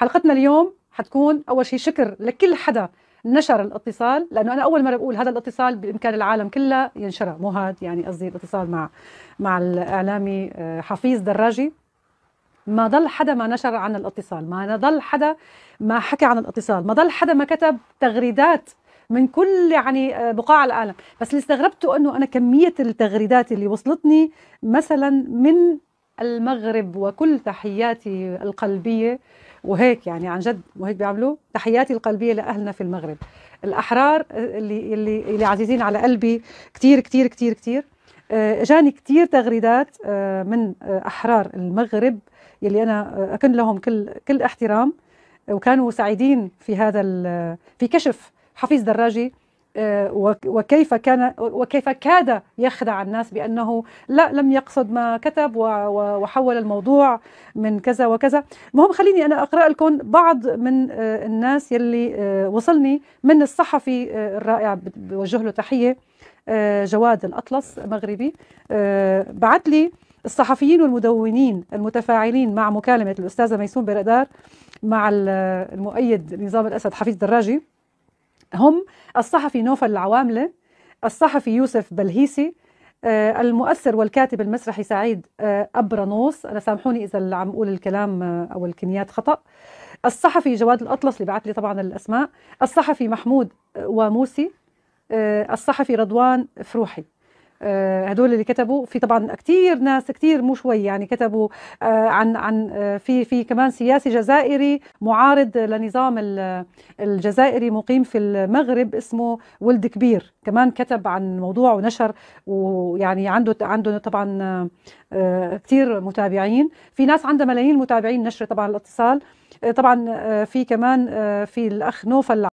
حلقتنا اليوم حتكون اول شيء شكر لكل حدا نشر الاتصال لانه انا اول مره بقول هذا الاتصال بامكان العالم كله ينشره مو هاد يعني قصدي الاتصال مع مع الاعلامي آه، حفيظ دراجي ما ضل حدا ما نشر عن الاتصال ما ضل حدا ما حكى عن الاتصال ما ضل حدا ما كتب تغريدات من كل يعني آه، بقاع العالم بس اللي استغربته انه انا كميه التغريدات اللي وصلتني مثلا من المغرب وكل تحياتي القلبية وهيك يعني عن جد وهيك بيعملوا تحياتي القلبية لأهلنا في المغرب الأحرار اللي, اللي, اللي عزيزين على قلبي كثير كثير كثير كثير آه، اجاني كثير تغريدات آه، من آه، احرار المغرب يلي انا اكن لهم كل كل احترام وكانوا سعيدين في هذا في كشف حفيظ دراجي آه، وكيف كان وكيف كاد يخدع الناس بانه لا لم يقصد ما كتب وحول الموضوع من كذا وكذا، المهم خليني انا اقرا لكم بعض من آه، الناس يلي آه، وصلني من الصحفي الرائع بوجه له تحيه جواد الاطلس مغربي بعت لي الصحفيين والمدونين المتفاعلين مع مكالمه الاستاذه ميسون برقدار مع المؤيد نظام الاسد حفيظ دراجي هم الصحفي نوفل العواملة الصحفي يوسف بلهيسي آه، المؤثر والكاتب المسرحي سعيد آه، أبرانوس أنا سامحوني إذا عم أقول الكلام آه، أو الكنيات خطأ الصحفي جواد الأطلس اللي بعت لي طبعا الأسماء الصحفي محمود وموسي الصحفي رضوان فروحي آه، هدول اللي كتبوا في طبعا كثير ناس كثير مو شوي يعني كتبوا آه، عن عن آه، في في كمان سياسي جزائري معارض لنظام الجزائري مقيم في المغرب اسمه ولد كبير كمان كتب عن الموضوع ونشر ويعني عنده عنده طبعا كثير متابعين في ناس عندها ملايين متابعين نشر طبعا الاتصال طبعا في كمان في الاخ نوفل